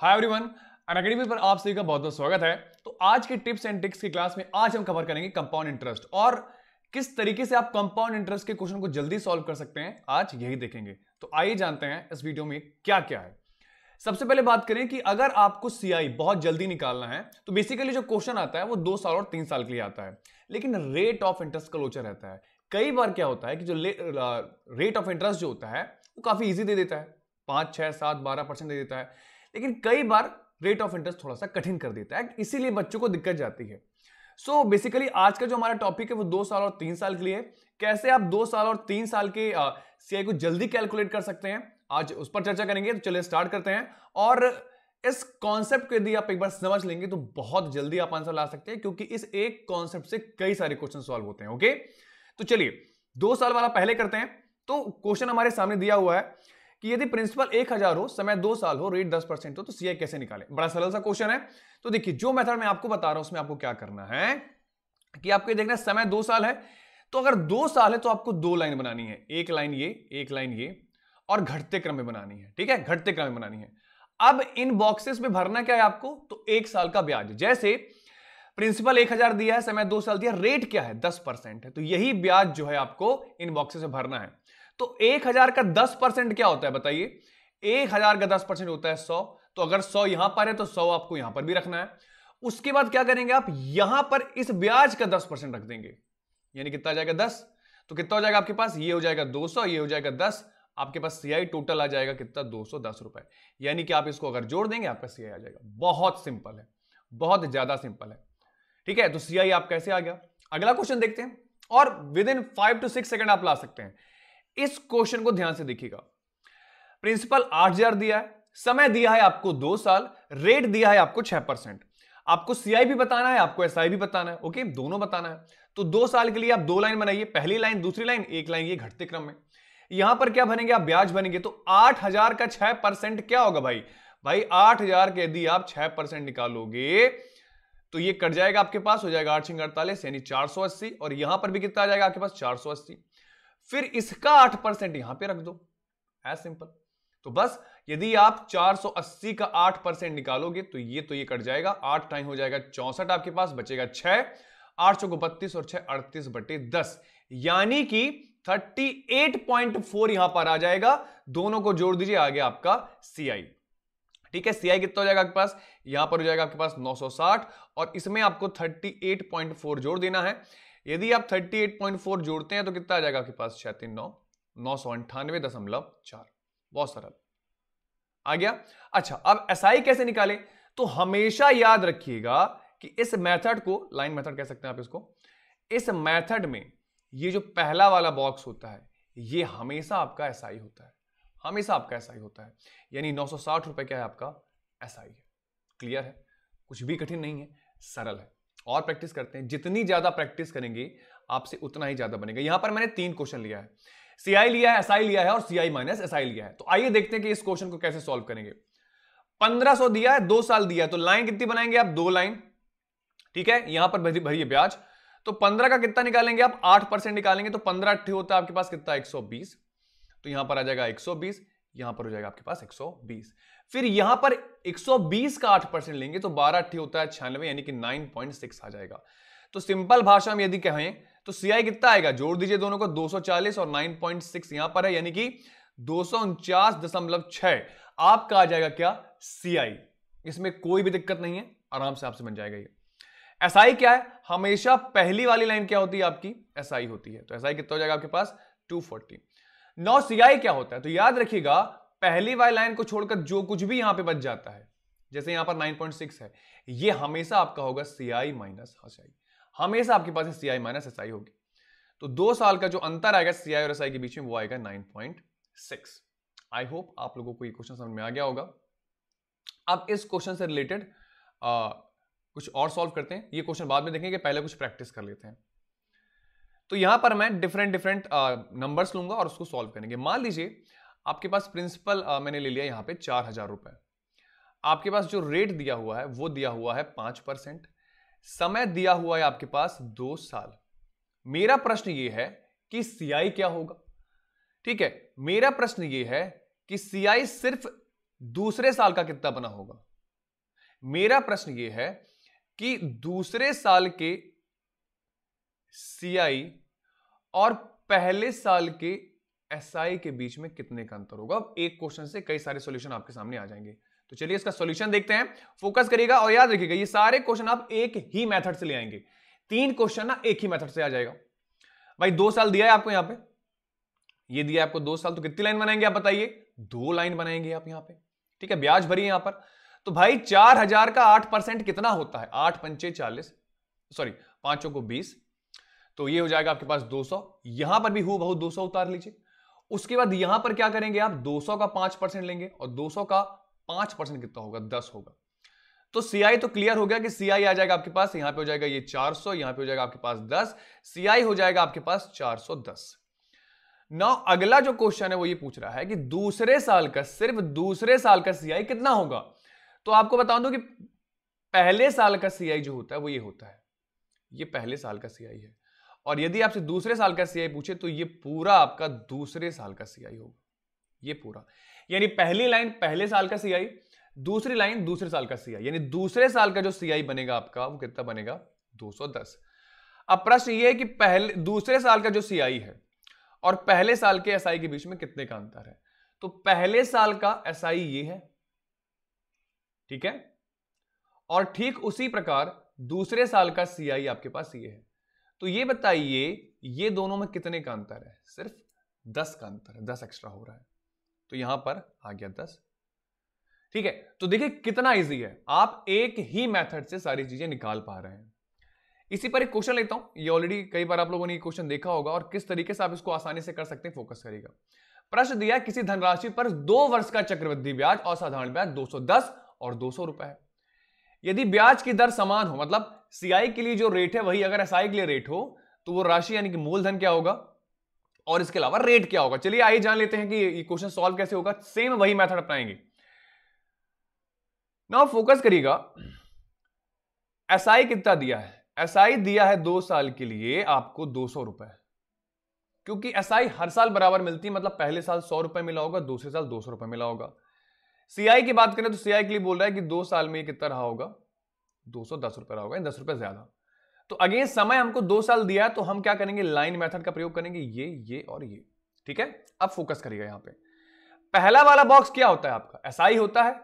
hi everyone Unacademy पर आप सभी का बहुत बहुत स्वागत है तो आज के टिप्स एंड ट्रिक्स की क्लास में आज हम कवर करेंगे कंपाउंड इंटरेस्ट और किस तरीके से आप कंपाउंड इंटरेस्ट के क्वेश्चन को जल्दी सॉल्व कर सकते हैं आज यही देखेंगे तो आइए जानते हैं इस वीडियो में क्या क्या है सबसे पहले बात करें कि अगर आपको सीआई बहुत जल्दी निकालना है तो बेसिकली जो क्वेश्चन आता है वो दो साल और तीन साल के लिए आता है लेकिन रेट ऑफ इंटरेस्ट का लोचा रहता है कई बार क्या होता है कि जो रेट ऑफ इंटरेस्ट जो होता है वो काफी ईजी दे देता है पांच छह सात बारह परसेंट दे देता है लेकिन कई बार रेट ऑफ इंटरेस्ट थोड़ा सा कठिन कर देता है इसीलिए बच्चों को दिक्कत जाती है सो so, बेसिकली आज का जो हमारा टॉपिक है वो दो साल और तीन साल के लिए कैसे आप दो साल और तीन साल के सीआई को जल्दी कैलकुलेट कर सकते हैं आज उस पर चर्चा करेंगे तो चलिए स्टार्ट करते हैं और इस कॉन्सेप्ट को यदि आप एक बार समझ लेंगे तो बहुत जल्दी आप आंसर ला सकते हैं क्योंकि इस एक कॉन्सेप्ट से कई सारे क्वेश्चन सॉल्व होते हैं ओके तो चलिए दो साल वाला पहले करते हैं तो क्वेश्चन हमारे सामने दिया हुआ है कि यदि प्रिंसिपल एक हजार हो समय दो साल हो रेट दस परसेंट हो तो सीआई कैसे निकाले बड़ा सरल सा क्वेश्चन है तो देखिए जो मेथड मैं आपको बता रहा हूं उसमें आपको क्या करना है कि आपको देखना समय दो साल है तो अगर दो साल है तो आपको दो लाइन बनानी है एक लाइन ये एक लाइन ये और घटते क्रम में बनानी है ठीक है घटते क्रम में बनानी है अब इन बॉक्सेस में भरना क्या है आपको तो एक साल का ब्याज जैसे प्रिंसिपल एक हजार दिया है समय दो साल दिया रेट क्या है दस परसेंट है तो यही ब्याज जो है आपको इन बॉक्सेस में भरना है तो एक हजार का दस परसेंट क्या होता है बताइए एक हजार का दस परसेंट होता है सौ तो अगर सौ यहां पर है तो सौ आपको यहां पर भी रखना है उसके बाद क्या करेंगे आप यहां पर इस ब्याज का दस परसेंट रख देंगे यानी कितना जाएगा दस तो कितना हो जाएगा आपके पास ये हो जाएगा दो सौ ये हो जाएगा दस आपके पास सीआई टोटल आ जाएगा कितना दो सौ दस रुपए यानी कि आप इसको अगर जोड़ देंगे आपका सीआई आ जाएगा बहुत सिंपल है बहुत ज्यादा सिंपल है ठीक है तो सीआई आप कैसे आ गया अगला क्वेश्चन देखते हैं और within five to six second आप ला सकते हैं इस क्वेश्चन को ध्यान से देखिएगा प्रिंसिपल आठ हजार दिया है समय दिया है आपको दो साल रेट दिया है आपको छह परसेंट आपको सीआई भी बताना है आपको एसआई भी बताना है ओके दोनों बताना है तो दो साल के लिए आप दो लाइन बनाइए पहली लाइन दूसरी लाइन एक लाइन ये घटते क्रम में यहां पर क्या बनेंगे आप ब्याज बनेंगे तो आठ हजार का छह परसेंट क्या होगा भाई भाई आठ हजार के यदि आप छह परसेंट निकालोगे तो ये कट जाएगा आपके पास हो जाएगा आठ छिंग अड़तालीस यानी चार सौ अस्सी और यहां पर भी कितना आ जाएगा आपके पास चार सौ अस्सी फिर इसका आठ परसेंट यहां पर रख दो है सिंपल तो बस यदि आप 480 का 8 परसेंट निकालोगे तो ये तो ये कट जाएगा आठ टाइम हो जाएगा चौसठ आपके पास बचेगा छह आठ सौ बत्तीस और छह अड़तीस बटे दस यानी कि 38.4 यहां पर आ जाएगा दोनों को जोड़ दीजिए आगे आपका सीआई ठीक है सीआई कितना हो जाएगा आपके पास यहां पर हो जाएगा आपके पास 960 और इसमें आपको 38.4 जोड़ देना है यदि आप 38.4 जोड़ते हैं तो कितना आ जाएगा आपके पास छह तीन नौ नौ सौ अंठानवे दशमलव चार बहुत सरल आ गया अच्छा अब एसआई कैसे निकाले तो हमेशा याद रखिएगा कि इस मेथड को लाइन मेथड कह सकते हैं आप इसको इस मेथड में ये जो पहला वाला बॉक्स होता है ये हमेशा आपका एसआई होता है हमेशा आपका एसआई होता है यानी नौ सौ साठ रुपए क्या है आपका एसआई है क्लियर है कुछ भी कठिन नहीं है सरल है और प्रैक्टिस करते हैं जितनी ज़्यादा प्रैक्टिस करेंगे आपसे उतना ही ज़्यादा बनेगा यहां पर मैंने तीन क्वेश्चन लिया है सीआई लिया है एसआई लिया है और सीआई माइनस एसआई लिया है तो आइए देखते हैं कि इस क्वेश्चन को कैसे सॉल्व करेंगे 1500 दिया है दो साल दिया है तो लाइन कितनी बनाएंगे आप दो लाइन ठीक है यहां पर भरिए ब्याज तो 15 का कितना निकालेंगे आप 8 परसेंट निकालेंगे तो 15 अट्ठे होता है आपके पास कितना 120 तो यहां पर आ जाएगा 120 यहां पर हो जाएगा आपके पास 120 फिर यहां पर 120 का 8 परसेंट लेंगे तो बारह अट्ठी होता है छियानवे यानी कि 9.6 आ जाएगा तो सिंपल भाषा में यदि कहें तो सीआई कितना आएगा जोड़ दीजिए दोनों को 240 और 9.6 यहां पर है यानी कि दो आपका आ जाएगा क्या सी इसमें कोई भी दिक्कत नहीं है आराम से आपसे बन जाएगा ये एसआई SI क्या है हमेशा पहली वाली लाइन क्या होती है आपकी एसआई SI होती है तो एसआई SI कितना हो जाएगा आपके पास 240 नौ सीआई क्या होता है तो याद रखिएगा पहली वाई लाइन को छोड़कर जो कुछ भी यहां पे बच जाता है जैसे यहां पर 9.6 है ये हमेशा आपका होगा सी आई माइनस एस आई हमेशा आपके पास सी आई माइनस एस आई होगी तो दो साल का जो अंतर आएगा सी आई और एस आई के बीच में वो आएगा नाइन 9.6 आई होप आप लोगों को ये क्वेश्चन समझ में आ गया होगा अब इस क्वेश्चन से रिलेटेड कुछ और सॉल्व करते हैं ये क्वेश्चन बाद में देखेंगे पहले कुछ प्रैक्टिस कर लेते हैं तो यहां पर मैं डिफरेंट डिफरेंट नंबर्स लूंगा और उसको सॉल्व करेंगे मान लीजिए आपके पास प्रिंसिपल मैंने ले लिया यहाँ पे चार हजार रुपए आपके पास जो रेट दिया हुआ है वो दिया हुआ है पांच परसेंट समय दिया हुआ है आपके पास दो साल मेरा प्रश्न ये है कि सीआई क्या होगा ठीक है मेरा प्रश्न ये है कि सीआई सिर्फ दूसरे साल का कितना बना होगा मेरा प्रश्न ये है कि दूसरे साल के सीआई और पहले साल के एस SI के बीच में कितने का अंतर होगा एक क्वेश्चन से कई सारे सॉल्यूशन आपके सामने आ जाएंगे तो चलिए इसका सॉल्यूशन देखते हैं फोकस करिएगा और याद रखिएगा ये सारे क्वेश्चन आप एक ही मेथड से ले आएंगे तीन क्वेश्चन ना एक ही मेथड से आ जाएगा भाई दो साल दिया है आपको यहां पे ये दिया आपको दो साल तो कितनी लाइन बनाएंगे आप बताइए दो लाइन बनाएंगे आप यहां पे ठीक है ब्याज भरी यहां पर तो भाई चार हजार का आठ परसेंट कितना होता है आठ पंचे चालीस सॉरी पांचों को बीस तो ये हो जाएगा आपके पास दो सौ यहां पर भी हु बहुत दो सौ उतार लीजिए उसके बाद यहां पर क्या करेंगे आप 200 का पांच परसेंट लेंगे और 200 का पांच परसेंट कितना होगा दस होगा तो सीआई तो क्लियर हो गया कि सीआई आ जाएगा आपके पास यहां पे हो जाएगा ये 400 यहां पर हो जाएगा आपके पास 10 सीआई हो जाएगा आपके पास 410 नौ अगला जो क्वेश्चन है वो ये पूछ रहा है कि दूसरे साल का सिर्फ दूसरे साल का सीआई कितना होगा तो आपको बता दू कि पहले साल का सीआई जो होता है वो ये होता है ये पहले साल का सीआई है और यदि आपसे दूसरे साल का सीआई पूछे तो ये पूरा आपका दूसरे साल का सीआई होगा ये पूरा यानी पहली लाइन पहले साल का सीआई दूसरी लाइन दूसरे साल का सीआई यानी दूसरे साल का जो सीआई बनेगा आपका वो कितना बनेगा 210 अब प्रश्न ये है कि पहले दूसरे साल का जो सीआई है और पहले साल के एसआई के बीच में कितने का अंतर है तो पहले साल का एसआई ये है ठीक है और ठीक उसी प्रकार दूसरे साल का सीआई आपके पास ये है तो ये बताइए ये दोनों में कितने का अंतर है सिर्फ दस का अंतर है दस एक्स्ट्रा हो रहा है तो यहां पर आ गया दस ठीक है तो देखिए कितना इजी है आप एक ही मेथड से सारी चीजें निकाल पा रहे हैं इसी पर एक क्वेश्चन लेता हूं ये ऑलरेडी कई बार आप लोगों ने क्वेश्चन देखा होगा और किस तरीके से आप इसको आसानी से कर सकते हैं फोकस करेगा प्रश्न दिया किसी धनराशि पर दो वर्ष का चक्रवृद्धि ब्याज और साधारण ब्याज दो और दो सौ रुपए है यदि ब्याज की दर समान हो मतलब सीआई के लिए जो रेट है वही अगर एसआई के लिए रेट हो तो वो राशि यानी कि मूलधन क्या होगा और इसके अलावा रेट क्या होगा चलिए आइए जान लेते हैं कि ये क्वेश्चन सॉल्व कैसे होगा सेम वही मेथड अपनाएंगे ना फोकस करिएगा एसआई कितना दिया है एसआई दिया है दो साल के लिए आपको दो सौ रुपए क्योंकि एसआई हर साल बराबर मिलती है मतलब पहले साल सौ रुपए मिला होगा दूसरे साल दो सौ रुपए मिला होगा सीआई की बात करें तो सीआई के लिए बोल रहा है कि दो साल में कितना रहा होगा दो सौ दस रुपये होगा दस रुपए ज़्यादा तो अगेन समय हमको दो साल दिया तो हम क्या करेंगे लाइन मेथड का प्रयोग करेंगे ये ये और ये ठीक है अब फोकस करिएगा यहां पे पहला वाला बॉक्स क्या होता है आपका ऐसा ही होता है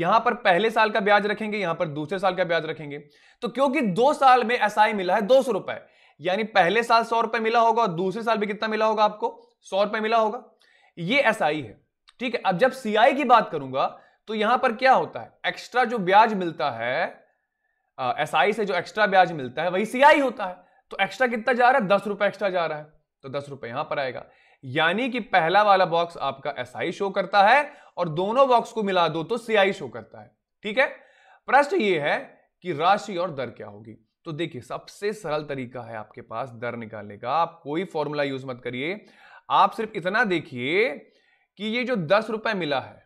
यहां पर पहले साल का ब्याज रखेंगे यहां पर दूसरे साल का ब्याज रखेंगे तो क्योंकि दो साल में एस मिला है दो सौ रुपए यानी पहले साल सौ रुपए मिला होगा और दूसरे साल भी कितना मिला होगा आपको सौ रुपए मिला होगा ये एस है ठीक है अब जब सीआई की बात करूंगा तो यहां पर क्या होता है एक्स्ट्रा जो ब्याज मिलता है एस आई से जो एक्स्ट्रा ब्याज मिलता है वही सी आई होता है तो एक्स्ट्रा कितना जा रहा है दस रुपए एक्स्ट्रा जा रहा है तो दस रुपए यहां पर आएगा यानी कि पहला वाला बॉक्स आपका एस आई शो करता है और दोनों बॉक्स को मिला दो तो सी आई शो करता है ठीक है प्रश्न ये है कि राशि और दर क्या होगी तो देखिए सबसे सरल तरीका है आपके पास दर निकालने का आप कोई फॉर्मूला यूज मत करिए आप सिर्फ इतना देखिए कि ये जो दस रुपए मिला है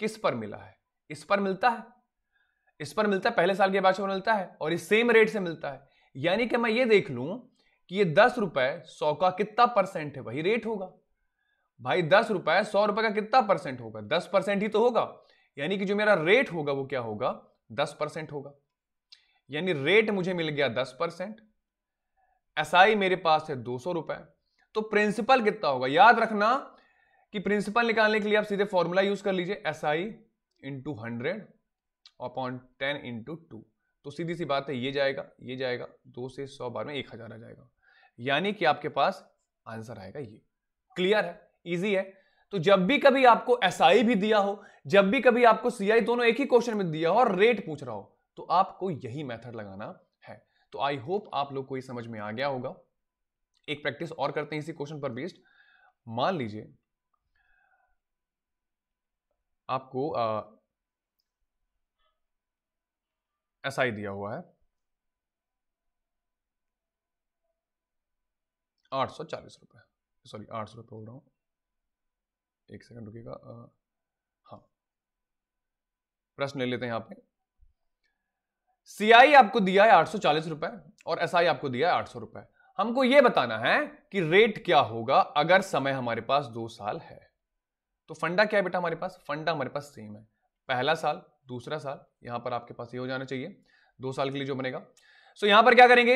किस पर मिला है इस पर मिलता है इस पर मिलता है पहले साल के बाद मिलता है और ये सेम रेट से मिलता है यानी कि मैं ये देख लू कि ये दस रुपए सौ का कितना परसेंट है वही रेट होगा भाई दस रुपए सौ रुपए का कितना परसेंट होगा दस परसेंट ही तो होगा यानी कि जो मेरा रेट होगा वो क्या होगा दस परसेंट होगा यानी रेट मुझे मिल गया दस परसेंट एस आई मेरे पास है दो सौ रुपए तो प्रिंसिपल कितना होगा याद रखना कि प्रिंसिपल निकालने के लिए आप सीधे फॉर्मूला यूज कर लीजिए S I into hundred upon ten into two तो सीधी सी बात है ये जाएगा ये जाएगा दो से सौ बार में एक हज़ार आ जाएगा यानी कि आपके पास आंसर आएगा ये क्लियर है ईजी है तो जब भी कभी आपको एस SI भी दिया हो जब भी कभी आपको सी दोनों एक ही क्वेश्चन में दिया हो और रेट पूछ रहा हो तो आपको यही मेथड लगाना है तो आई होप आप लोग को ये समझ में आ गया होगा एक प्रैक्टिस और करते हैं इसी क्वेश्चन पर बेस्ड मान लीजिए आपको एस SI दिया हुआ है 840 रुपए सॉरी आठ सौ बोल रहा हूँ एक सेकंड रुकेगा हाँ प्रश्न ले लेते हैं यहाँ पे सीआई आपको दिया है आठ सौ चालीस रुपए और एसआई आपको दिया है आठ सौ रुपए हमको यह बताना है कि रेट क्या होगा अगर समय हमारे पास दो साल है तो फंडा क्या है बेटा हमारे पास फंडा हमारे पास सेम है पहला साल दूसरा साल यहां पर आपके पास ये हो जाना चाहिए दो साल के लिए जो बनेगा सो so, यहाँ पर क्या करेंगे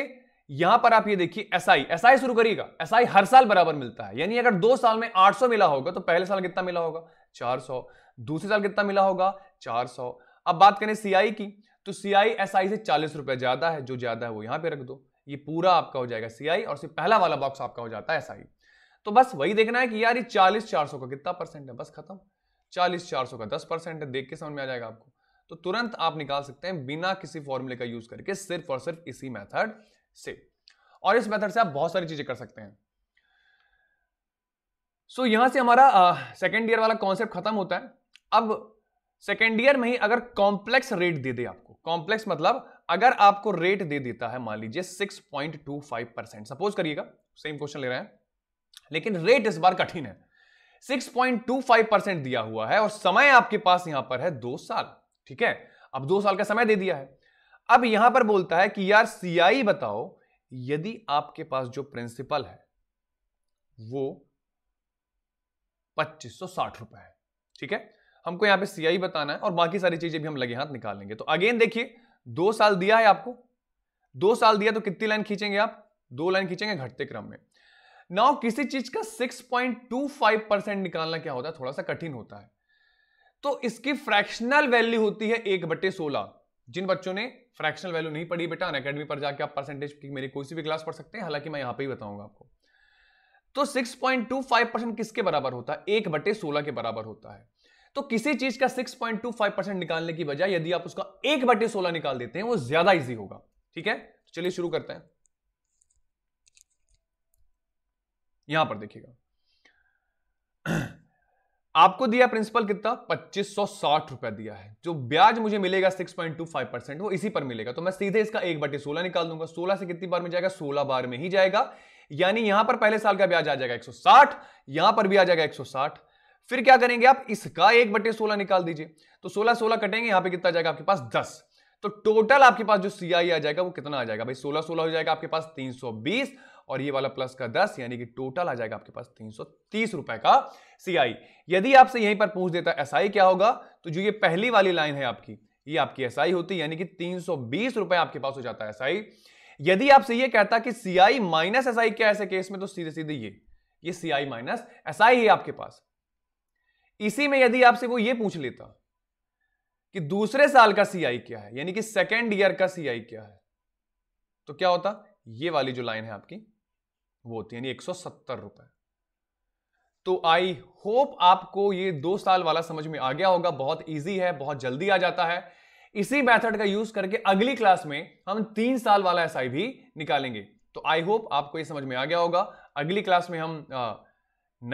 यहां पर आप ये देखिए एस आई एस आई शुरू करिएगा एस आई हर साल बराबर मिलता है यानी अगर दो साल में 800 मिला होगा तो पहले साल कितना मिला होगा 400 दूसरे साल कितना मिला होगा 400 अब बात करें सीआई की तो सीआई एसआई से चालीस रुपए ज्यादा है जो ज्यादा है वो यहां पे रख दो ये पूरा आपका हो जाएगा सीआई और सिर्फ पहला वाला बॉक्स आपका हो जाता है एसआई तो बस वही देखना है कि यार ये चालीस चार का कितना परसेंट है बस खत्म चालीस चार का दस परसेंट है देख के समझ में आ जाएगा आपको तो तुरंत आप निकाल सकते हैं बिना किसी फॉर्मूले का यूज करके सिर्फ और सिर्फ इसी मेथड से और इस मेथड से आप बहुत सारी चीजें कर सकते हैं सो so, यहां से हमारा सेकेंड ईयर वाला कॉन्सेप्ट खत्म होता है अब सेकेंड ईयर में ही अगर कॉम्प्लेक्स रेट दे दे आपको कॉम्प्लेक्स मतलब अगर आपको रेट दे देता है मान लीजिए 6.25 परसेंट सपोज करिएगा सेम क्वेश्चन ले रहे हैं लेकिन रेट इस बार कठिन है 6.25 परसेंट दिया हुआ है और समय आपके पास यहां पर है दो साल ठीक है अब दो साल का समय दे दिया है अब यहां पर बोलता है कि यार सीआई बताओ यदि आपके पास जो प्रिंसिपल है वो पच्चीस सौ साठ रुपए है ठीक है हमको यहां पे सीआई बताना है और बाकी सारी चीजें भी हम लगे हाथ निकाल लेंगे तो अगेन देखिए दो साल दिया है आपको दो साल दिया तो कितनी लाइन खींचेंगे आप दो लाइन खींचेंगे घटते क्रम में नाउ किसी चीज का 6.25 परसेंट निकालना क्या होता है थोड़ा सा कठिन होता है तो इसकी फ्रैक्शनल वैल्यू होती है एक बटे सोलह जिन बच्चों ने फ्रैक्शनल वैल्यू नहीं पढ़ी बेटा अनकेडमी पर जाके आप परसेंटेज की मेरी कोई भी क्लास पढ़ सकते हैं हालांकि मैं यहां पर ही बताऊंगा आपको तो 6.25 परसेंट किसके बराबर होता है एक बटे सोलह के बराबर होता है तो किसी चीज का 6.25 परसेंट निकालने की बजाय यदि आप उसका एक बटे सोलह निकाल देते हैं वो ज्यादा इजी होगा ठीक है चलिए शुरू करते हैं यहां पर देखिएगा आपको दिया प्रिंसिपल कितना पच्चीस सौ साठ रुपया दिया है जो ब्याज मुझे मिलेगा six point two five percent वो इसी पर मिलेगा तो मैं सीधे इसका एक बटे सोलह निकाल दूंगा सोलह से कितनी बार में जाएगा सोलह बार में ही जाएगा यानी यहां पर पहले साल का ब्याज आ जाएगा एक सौ साठ यहां पर भी आ जाएगा एक सौ साठ फिर क्या करेंगे आप इसका एक बटे सोलह निकाल दीजिए तो सोलह सोलह कटेंगे यहां पर कितना जाएगा आपके पास दस तो टोटल आपके पास जो सीआई आ जाएगा वो कितना आ जाएगा भाई सोलह सोलह हो जाएगा आपके पास तीन सौ बीस और ये वाला प्लस का दस यानी कि टोटल आ जाएगा आपके पास तीन सौ तीस रुपए का सीआई यदि आपसे यहीं पर पूछ देता एसआई क्या होगा तो जो ये पहली वाली लाइन है आपकी ये आपकी एसआई होती यानी कि तीन सौ बीस रुपए आपके पास हो जाता है एसआई यदि आपसे ये कहता कि सीआई माइनस एसआई क्या ऐसे केस में तो सीधे सीधे ये ये सीआई माइनस एसआई है आपके पास इसी में यदि आपसे वो ये पूछ लेता कि दूसरे साल का सीआई क्या है यानी कि सेकेंड ईयर का सीआई क्या है तो क्या होता ये वाली जो लाइन है आपकी वो होती है यानी एक रुपए तो आई होप आपको ये दो साल वाला समझ में आ गया होगा बहुत ईजी है बहुत जल्दी आ जाता है इसी मेथड का यूज करके अगली क्लास में हम तीन साल वाला एस भी निकालेंगे तो आई होप आपको ये समझ में आ गया होगा अगली क्लास में हम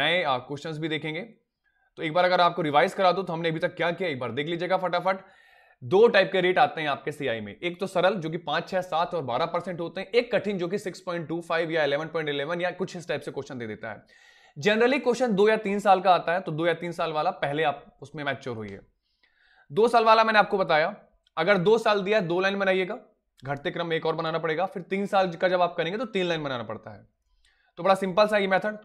नए क्वेश्चंस भी देखेंगे तो एक बार अगर आपको रिवाइज करा दो तो हमने अभी तक क्या किया एक बार देख लीजिएगा फटाफट दो टाइप के रेट आते हैं आपके सीआई में एक तो सरल जो कि पांच छह सात और बारह परसेंट होते हैं एक कठिन जो कि सिक्स पॉइंट टू फाइव या इलेवन पॉइंट इलेवन या कुछ इस टाइप से क्वेश्चन दे देता है जनरली क्वेश्चन दो या तीन साल का आता है तो दो या तीन साल वाला पहले आप उसमें मैच्योर हुई है दो साल वाला मैंने आपको बताया अगर दो साल दिया दो लाइन बनाइएगा घटते क्रम में एक और बनाना पड़ेगा फिर तीन साल का जब आप करेंगे तो तीन लाइन बनाना पड़ता है तो बड़ा सिंपल सा ये मेथड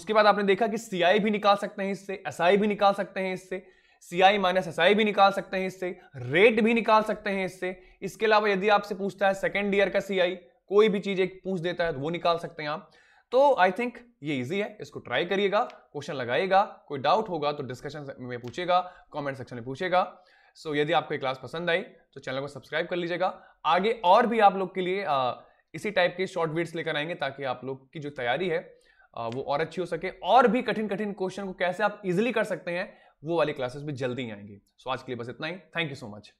उसके बाद आपने देखा कि सीआई भी निकाल सकते हैं इससे एसआई भी निकाल सकते हैं इससे सी आई माइनस एस आई भी निकाल सकते हैं इससे रेट भी निकाल सकते हैं इससे इसके अलावा यदि आपसे पूछता है सेकेंड ईयर का सी आई कोई भी चीज़ एक पूछ देता है तो वो निकाल सकते हैं आप तो आई थिंक ये इजी है इसको ट्राई करिएगा क्वेश्चन लगाइएगा कोई डाउट होगा तो डिस्कशन में पूछेगा कमेंट सेक्शन में पूछेगा सो so, यदि आपको क्लास पसंद आई तो चैनल को सब्सक्राइब कर लीजिएगा आगे और भी आप लोग के लिए आ, इसी टाइप के शॉर्ट वीड्स लेकर आएंगे ताकि आप लोग की जो तैयारी है आ, वो और अच्छी हो सके और भी कठिन कठिन क्वेश्चन को कैसे आप इजिली कर सकते हैं वो वाली क्लासेस भी जल्दी आएंगी सो so, आज के लिए बस इतना ही थैंक यू सो मच